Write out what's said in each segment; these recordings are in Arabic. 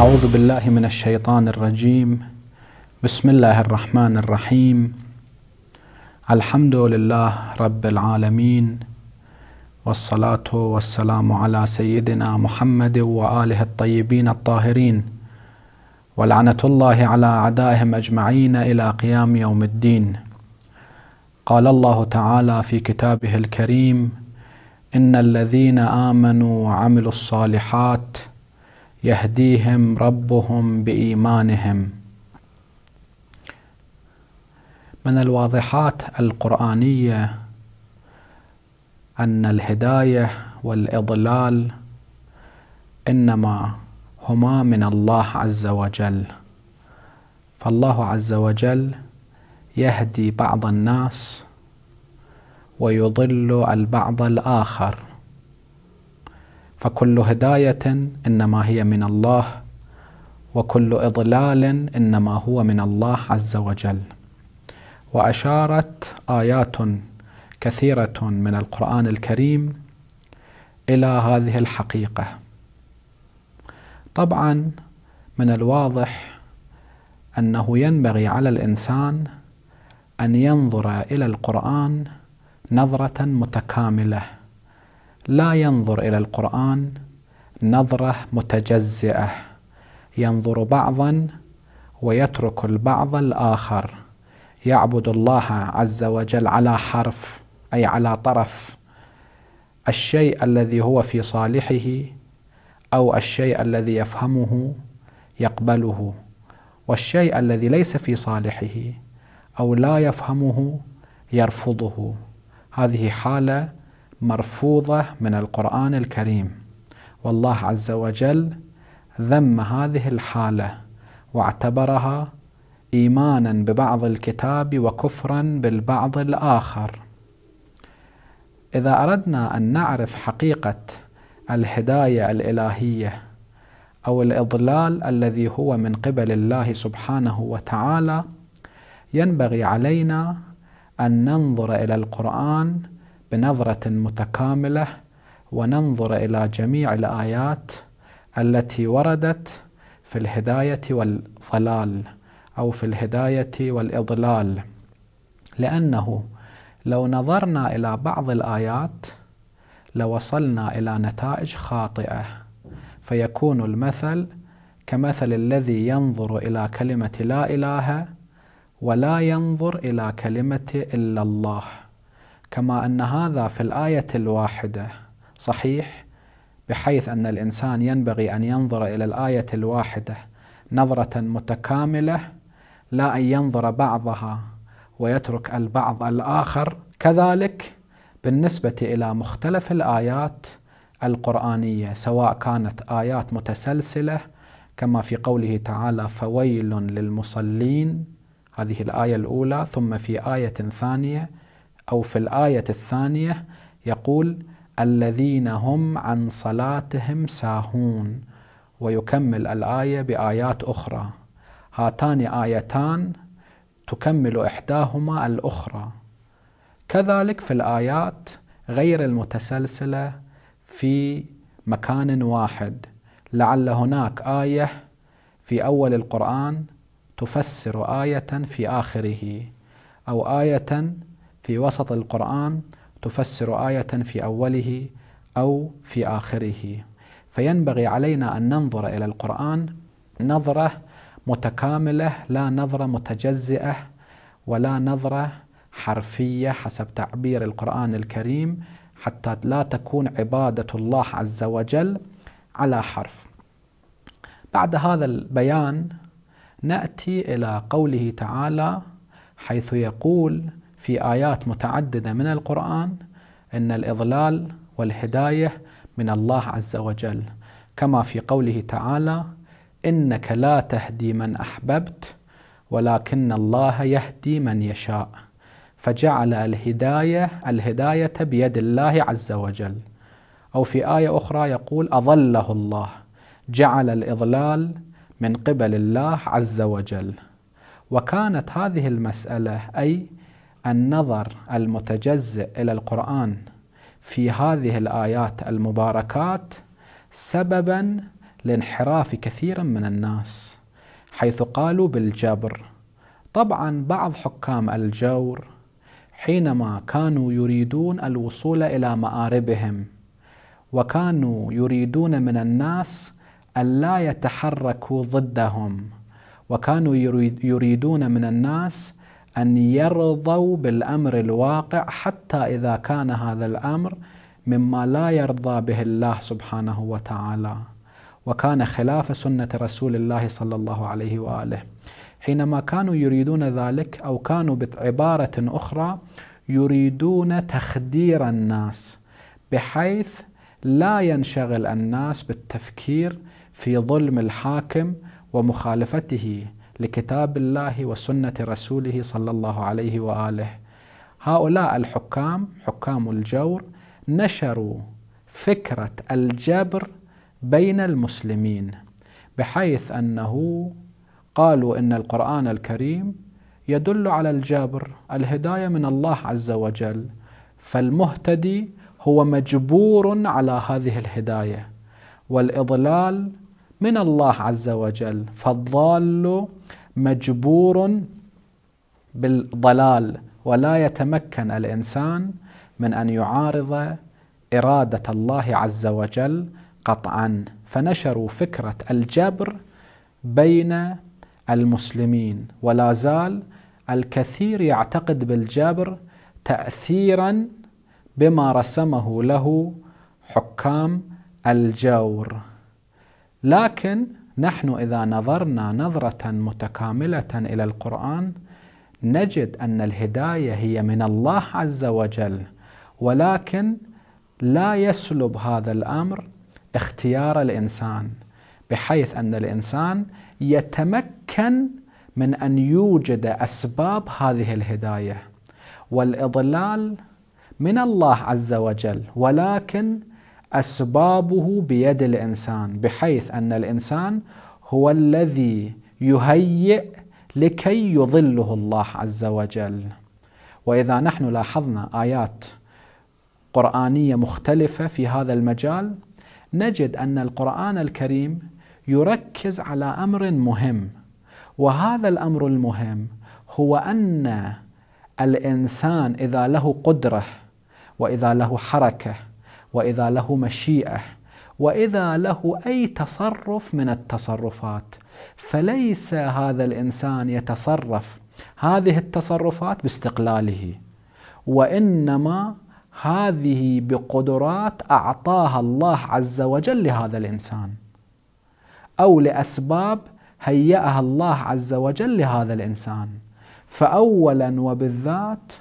أعوذ بالله من الشيطان الرجيم بسم الله الرحمن الرحيم الحمد لله رب العالمين والصلاة والسلام على سيدنا محمد وآله الطيبين الطاهرين ولعنة الله على أعدائهم أجمعين إلى قيام يوم الدين قال الله تعالى في كتابه الكريم إن الذين آمنوا وعملوا الصالحات يهديهم ربهم بايمانهم من الواضحات القرانيه ان الهدايه والاضلال انما هما من الله عز وجل فالله عز وجل يهدي بعض الناس ويضل البعض الاخر فكل هدايه انما هي من الله وكل اضلال انما هو من الله عز وجل واشارت ايات كثيره من القران الكريم الى هذه الحقيقه طبعا من الواضح انه ينبغي على الانسان ان ينظر الى القران نظره متكامله لا ينظر إلى القرآن نظرة متجزئة ينظر بعضا ويترك البعض الآخر يعبد الله عز وجل على حرف أي على طرف الشيء الذي هو في صالحه أو الشيء الذي يفهمه يقبله والشيء الذي ليس في صالحه أو لا يفهمه يرفضه هذه حالة مرفوضة من القرآن الكريم والله عز وجل ذم هذه الحالة واعتبرها إيمانا ببعض الكتاب وكفرا بالبعض الآخر إذا أردنا أن نعرف حقيقة الهداية الإلهية أو الإضلال الذي هو من قبل الله سبحانه وتعالى ينبغي علينا أن ننظر إلى القرآن بنظرة متكاملة وننظر إلى جميع الآيات التي وردت في الهداية والضلال أو في الهداية والإضلال لأنه لو نظرنا إلى بعض الآيات لوصلنا إلى نتائج خاطئة فيكون المثل كمثل الذي ينظر إلى كلمة لا إله ولا ينظر إلى كلمة إلا الله كما ان هذا في الايه الواحده صحيح بحيث ان الانسان ينبغي ان ينظر الى الايه الواحده نظره متكامله لا ان ينظر بعضها ويترك البعض الاخر كذلك بالنسبه الى مختلف الايات القرانيه سواء كانت ايات متسلسله كما في قوله تعالى فويل للمصلين هذه الايه الاولى ثم في ايه ثانيه أو في الآية الثانية يقول الذين هم عن صلاتهم ساهون ويكمل الآية بآيات أخرى هاتان آيتان تكمل إحداهما الأخرى كذلك في الآيات غير المتسلسلة في مكان واحد لعل هناك آية في أول القرآن تفسر آية في آخره أو آية في وسط القرآن تفسر آية في أوله أو في آخره فينبغي علينا أن ننظر إلى القرآن نظرة متكاملة لا نظرة متجزئة ولا نظرة حرفية حسب تعبير القرآن الكريم حتى لا تكون عبادة الله عز وجل على حرف. بعد هذا البيان نأتي إلى قوله تعالى حيث يقول في ايات متعدده من القران ان الاضلال والهدايه من الله عز وجل كما في قوله تعالى انك لا تهدي من احببت ولكن الله يهدي من يشاء فجعل الهدايه الهدايه بيد الله عز وجل او في ايه اخرى يقول اضله الله جعل الاضلال من قبل الله عز وجل وكانت هذه المساله اي النظر المتجزئ الى القران في هذه الايات المباركات سببا لانحراف كثير من الناس حيث قالوا بالجبر طبعا بعض حكام الجور حينما كانوا يريدون الوصول الى ماربهم وكانوا يريدون من الناس ان لا يتحركوا ضدهم وكانوا يريدون من الناس أن يرضوا بالأمر الواقع حتى إذا كان هذا الأمر مما لا يرضى به الله سبحانه وتعالى وكان خلاف سنة رسول الله صلى الله عليه وآله حينما كانوا يريدون ذلك أو كانوا بعبارة أخرى يريدون تخدير الناس بحيث لا ينشغل الناس بالتفكير في ظلم الحاكم ومخالفته لكتاب الله وسنه رسوله صلى الله عليه واله هؤلاء الحكام حكام الجور نشروا فكره الجبر بين المسلمين بحيث انه قالوا ان القران الكريم يدل على الجبر الهدايه من الله عز وجل فالمهتدي هو مجبور على هذه الهدايه والاضلال من الله عز وجل فالضال مجبور بالضلال ولا يتمكن الانسان من ان يعارض اراده الله عز وجل قطعا فنشروا فكره الجبر بين المسلمين ولا زال الكثير يعتقد بالجبر تاثيرا بما رسمه له حكام الجور لكن نحن اذا نظرنا نظره متكامله الى القران نجد ان الهدايه هي من الله عز وجل ولكن لا يسلب هذا الامر اختيار الانسان بحيث ان الانسان يتمكن من ان يوجد اسباب هذه الهدايه والاضلال من الله عز وجل ولكن أسبابه بيد الإنسان بحيث أن الإنسان هو الذي يهيئ لكي يظله الله عز وجل وإذا نحن لاحظنا آيات قرآنية مختلفة في هذا المجال نجد أن القرآن الكريم يركز على أمر مهم وهذا الأمر المهم هو أن الإنسان إذا له قدرة وإذا له حركة واذا له مشيئه واذا له اي تصرف من التصرفات فليس هذا الانسان يتصرف هذه التصرفات باستقلاله وانما هذه بقدرات اعطاها الله عز وجل لهذا الانسان او لاسباب هيأها الله عز وجل لهذا الانسان فاولا وبالذات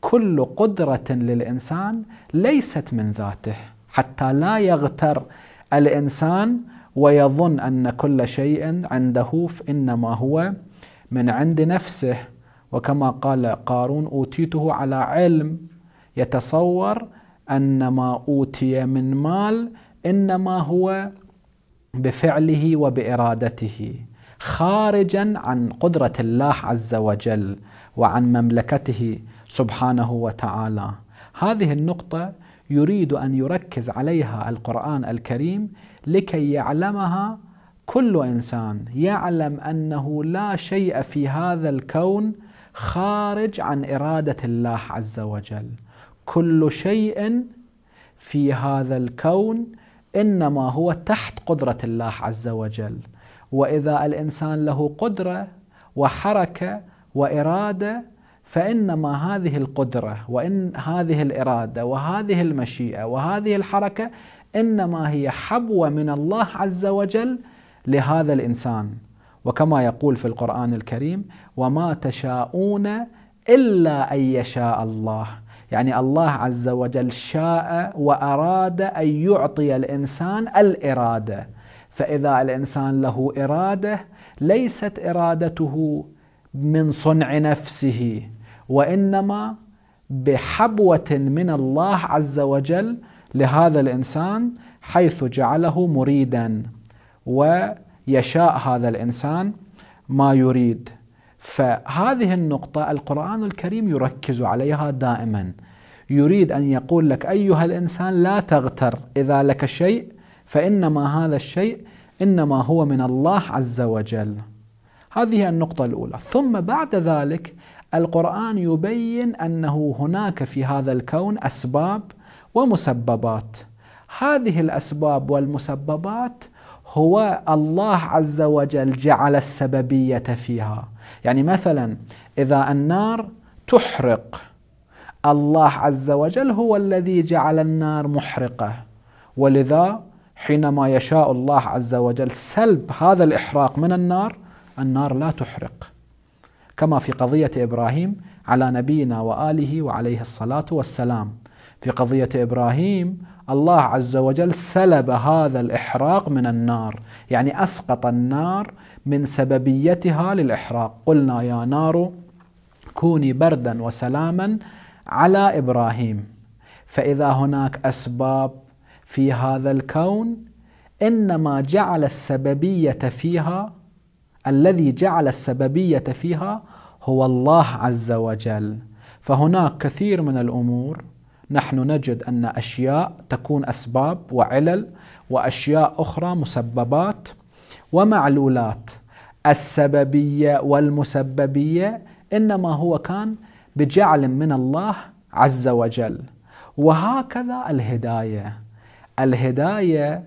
كل قدرة للإنسان ليست من ذاته حتى لا يغتر الإنسان ويظن أن كل شيء عنده إنما هو من عند نفسه وكما قال قارون أوتيته على علم يتصور أن ما أوتي من مال إنما هو بفعله وبإرادته خارجا عن قدرة الله عز وجل وعن مملكته سبحانه وتعالى هذه النقطة يريد أن يركز عليها القرآن الكريم لكي يعلمها كل إنسان يعلم أنه لا شيء في هذا الكون خارج عن إرادة الله عز وجل كل شيء في هذا الكون إنما هو تحت قدرة الله عز وجل وإذا الإنسان له قدرة وحركة وإرادة فانما هذه القدره وان هذه الاراده وهذه المشيئه وهذه الحركه انما هي حبوه من الله عز وجل لهذا الانسان وكما يقول في القران الكريم وما تشاءون الا ان يشاء الله يعني الله عز وجل شاء واراد ان يعطي الانسان الاراده فاذا الانسان له اراده ليست ارادته من صنع نفسه وانما بحبوه من الله عز وجل لهذا الانسان حيث جعله مريدا ويشاء هذا الانسان ما يريد فهذه النقطه القران الكريم يركز عليها دائما يريد ان يقول لك ايها الانسان لا تغتر اذا لك شيء فانما هذا الشيء انما هو من الله عز وجل هذه النقطة الأولى ثم بعد ذلك القرآن يبين أنه هناك في هذا الكون أسباب ومسببات هذه الأسباب والمسببات هو الله عز وجل جعل السببية فيها يعني مثلا إذا النار تحرق الله عز وجل هو الذي جعل النار محرقة ولذا حينما يشاء الله عز وجل سلب هذا الإحراق من النار النار لا تحرق كما في قضية إبراهيم على نبينا وآله وعليه الصلاة والسلام في قضية إبراهيم الله عز وجل سلب هذا الإحراق من النار يعني أسقط النار من سببيتها للإحراق قلنا يا نار كوني بردا وسلاما على إبراهيم فإذا هناك أسباب في هذا الكون إنما جعل السببية فيها الذي جعل السببية فيها هو الله عز وجل فهناك كثير من الأمور نحن نجد أن أشياء تكون أسباب وعلل وأشياء أخرى مسببات ومعلولات السببية والمسببية إنما هو كان بجعل من الله عز وجل وهكذا الهداية الهداية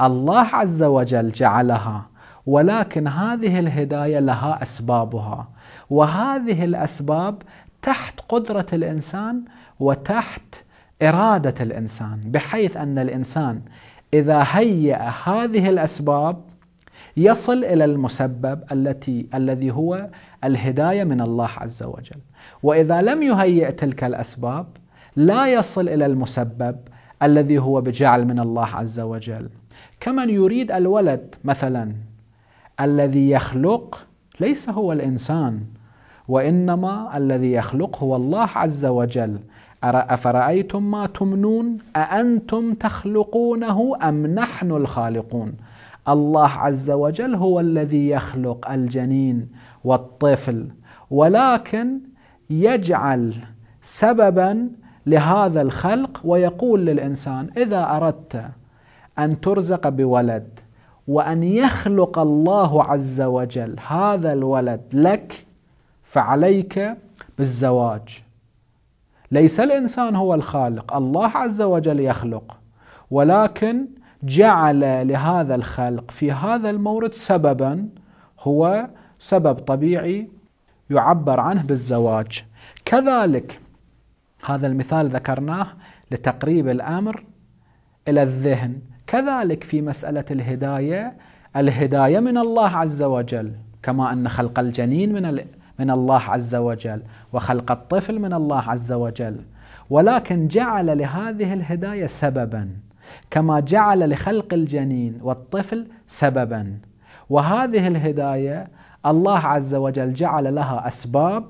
الله عز وجل جعلها ولكن هذه الهدايه لها اسبابها وهذه الاسباب تحت قدره الانسان وتحت اراده الانسان بحيث ان الانسان اذا هيأ هذه الاسباب يصل الى المسبب التي الذي هو الهدايه من الله عز وجل واذا لم يهيئ تلك الاسباب لا يصل الى المسبب الذي هو بجعل من الله عز وجل كمن يريد الولد مثلا الذي يخلق ليس هو الانسان وانما الذي يخلق هو الله عز وجل افرايتم ما تمنون اانتم تخلقونه ام نحن الخالقون الله عز وجل هو الذي يخلق الجنين والطفل ولكن يجعل سببا لهذا الخلق ويقول للانسان اذا اردت ان ترزق بولد وأن يخلق الله عز وجل هذا الولد لك فعليك بالزواج ليس الإنسان هو الخالق الله عز وجل يخلق ولكن جعل لهذا الخلق في هذا المورد سببا هو سبب طبيعي يعبر عنه بالزواج كذلك هذا المثال ذكرناه لتقريب الامر الى الذهن كذلك في مسألة الهداية الهداية من الله عز وجل كما أن خلق الجنين من ال... من الله عز وجل وخلق الطفل من الله عز وجل ولكن جعل لهذه الهداية سببا كما جعل لخلق الجنين والطفل سببا وهذه الهداية الله عز وجل جعل لها أسباب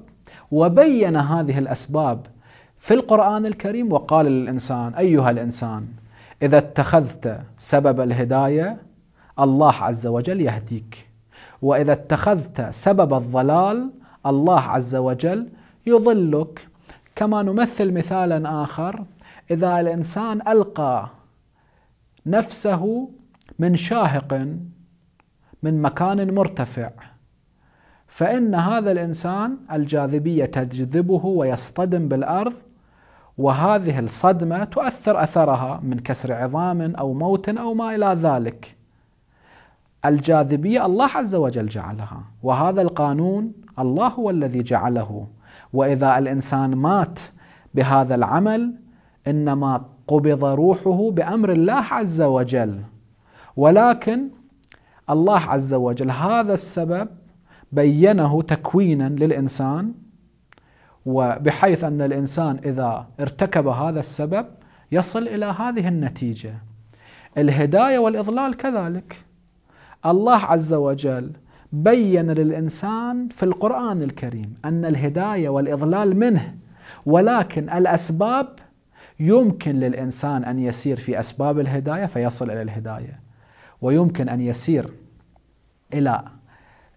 وبين هذه الأسباب في القرآن الكريم وقال للإنسان أيها الإنسان إذا اتخذت سبب الهداية الله عز وجل يهديك وإذا اتخذت سبب الضلال الله عز وجل يضلك كما نمثل مثالا آخر إذا الإنسان ألقى نفسه من شاهق من مكان مرتفع فإن هذا الإنسان الجاذبية تجذبه ويصطدم بالأرض وهذه الصدمة تؤثر أثرها من كسر عظام أو موت أو ما إلى ذلك الجاذبية الله عز وجل جعلها وهذا القانون الله هو الذي جعله وإذا الإنسان مات بهذا العمل إنما قبض روحه بأمر الله عز وجل ولكن الله عز وجل هذا السبب بينه تكوينا للإنسان وبحيث ان الانسان اذا ارتكب هذا السبب يصل الى هذه النتيجه. الهدايه والاضلال كذلك. الله عز وجل بين للانسان في القران الكريم ان الهدايه والاضلال منه ولكن الاسباب يمكن للانسان ان يسير في اسباب الهدايه فيصل الى الهدايه ويمكن ان يسير الى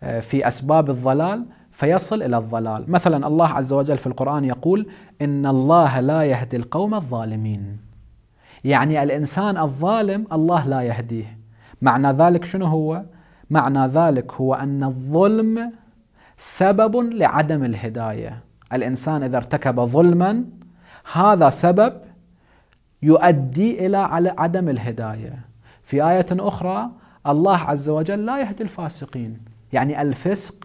آه، في اسباب الضلال فيصل الى الضلال مثلا الله عز وجل في القران يقول ان الله لا يهدي القوم الظالمين يعني الانسان الظالم الله لا يهديه معنى ذلك شنو هو معنى ذلك هو ان الظلم سبب لعدم الهدايه الانسان اذا ارتكب ظلما هذا سبب يؤدي الى عدم الهدايه في ايه اخرى الله عز وجل لا يهدي الفاسقين يعني الفسق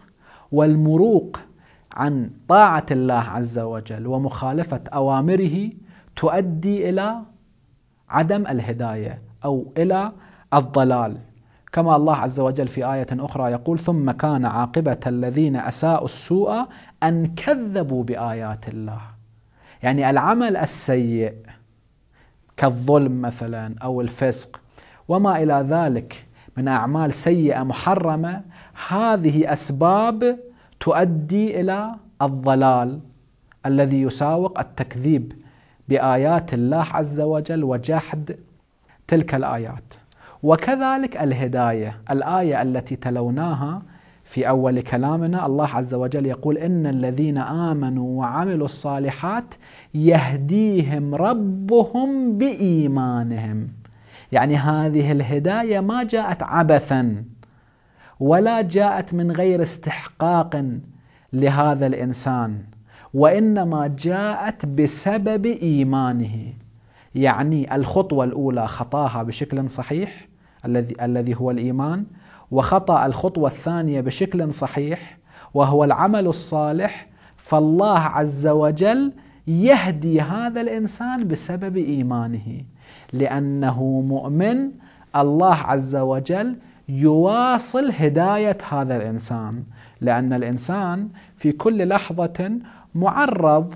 والمروق عن طاعة الله عز وجل ومخالفة أوامره تؤدي إلى عدم الهداية أو إلى الضلال كما الله عز وجل في آية أخرى يقول ثم كان عاقبة الذين أساءوا السوء أن كذبوا بآيات الله يعني العمل السيء كالظلم مثلا أو الفسق وما إلى ذلك من أعمال سيئة محرمة هذه أسباب تؤدي إلى الضلال الذي يساوق التكذيب بآيات الله عز وجل وجحد تلك الآيات وكذلك الهداية الآية التي تلوناها في أول كلامنا الله عز وجل يقول إن الذين آمنوا وعملوا الصالحات يهديهم ربهم بإيمانهم يعني هذه الهداية ما جاءت عبثاً ولا جاءت من غير استحقاق لهذا الانسان وانما جاءت بسبب ايمانه يعني الخطوه الاولى خطاها بشكل صحيح الذي الذي هو الايمان وخطا الخطوه الثانيه بشكل صحيح وهو العمل الصالح فالله عز وجل يهدي هذا الانسان بسبب ايمانه لانه مؤمن الله عز وجل يواصل هداية هذا الإنسان لأن الإنسان في كل لحظة معرض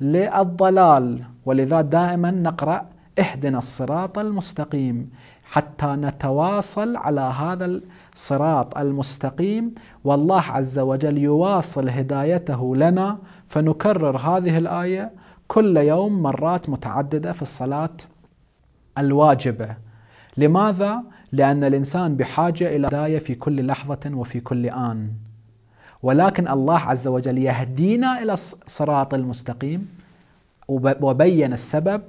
للضلال ولذا دائما نقرأ اهدنا الصراط المستقيم حتى نتواصل على هذا الصراط المستقيم والله عز وجل يواصل هدايته لنا فنكرر هذه الآية كل يوم مرات متعددة في الصلاة الواجبة لماذا؟ لأن الإنسان بحاجة إلى هداية في كل لحظة وفي كل آن ولكن الله عز وجل يهدينا إلى الصراط المستقيم وبين السبب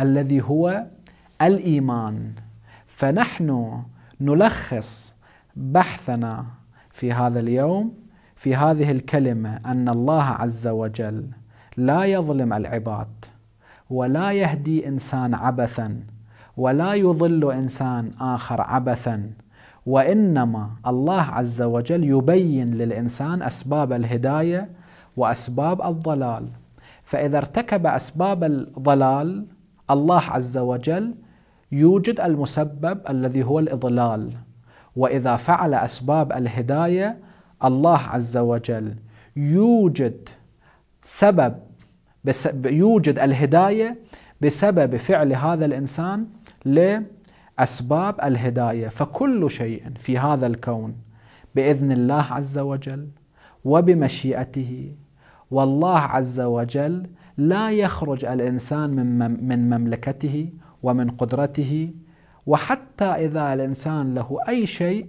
الذي هو الإيمان فنحن نلخص بحثنا في هذا اليوم في هذه الكلمة أن الله عز وجل لا يظلم العباد ولا يهدي إنسان عبثاً ولا يضل انسان اخر عبثا وانما الله عز وجل يبين للانسان اسباب الهدايه واسباب الضلال فاذا ارتكب اسباب الضلال الله عز وجل يوجد المسبب الذي هو الاضلال واذا فعل اسباب الهدايه الله عز وجل يوجد سبب يوجد الهدايه بسبب فعل هذا الانسان لأسباب الهداية فكل شيء في هذا الكون بإذن الله عز وجل وبمشيئته والله عز وجل لا يخرج الإنسان من, من مملكته ومن قدرته وحتى إذا الإنسان له أي شيء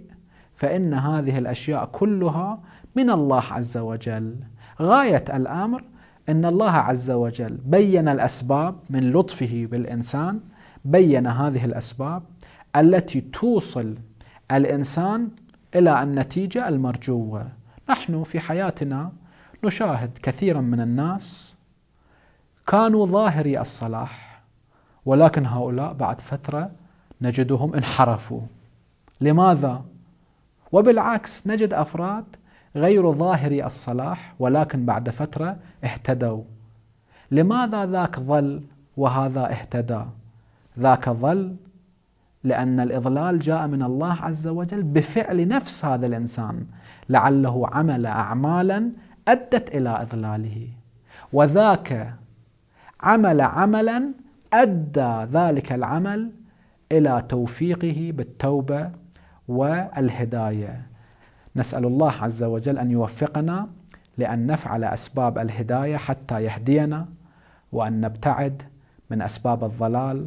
فإن هذه الأشياء كلها من الله عز وجل غاية الأمر ان الله عز وجل بين الاسباب من لطفه بالانسان بين هذه الأسباب التي توصل الإنسان إلى النتيجة المرجوة نحن في حياتنا نشاهد كثيرا من الناس كانوا ظاهري الصلاح ولكن هؤلاء بعد فترة نجدهم انحرفوا لماذا؟ وبالعكس نجد أفراد غير ظاهري الصلاح ولكن بعد فترة اهتدوا لماذا ذاك ظل وهذا اهتدى؟ ذاك ظل لأن الإضلال جاء من الله عز وجل بفعل نفس هذا الإنسان لعله عمل أعمالا أدت إلى إضلاله وذاك عمل عملا أدى ذلك العمل إلى توفيقه بالتوبة والهداية نسأل الله عز وجل أن يوفقنا لأن نفعل أسباب الهداية حتى يهدينا وأن نبتعد من أسباب الضلال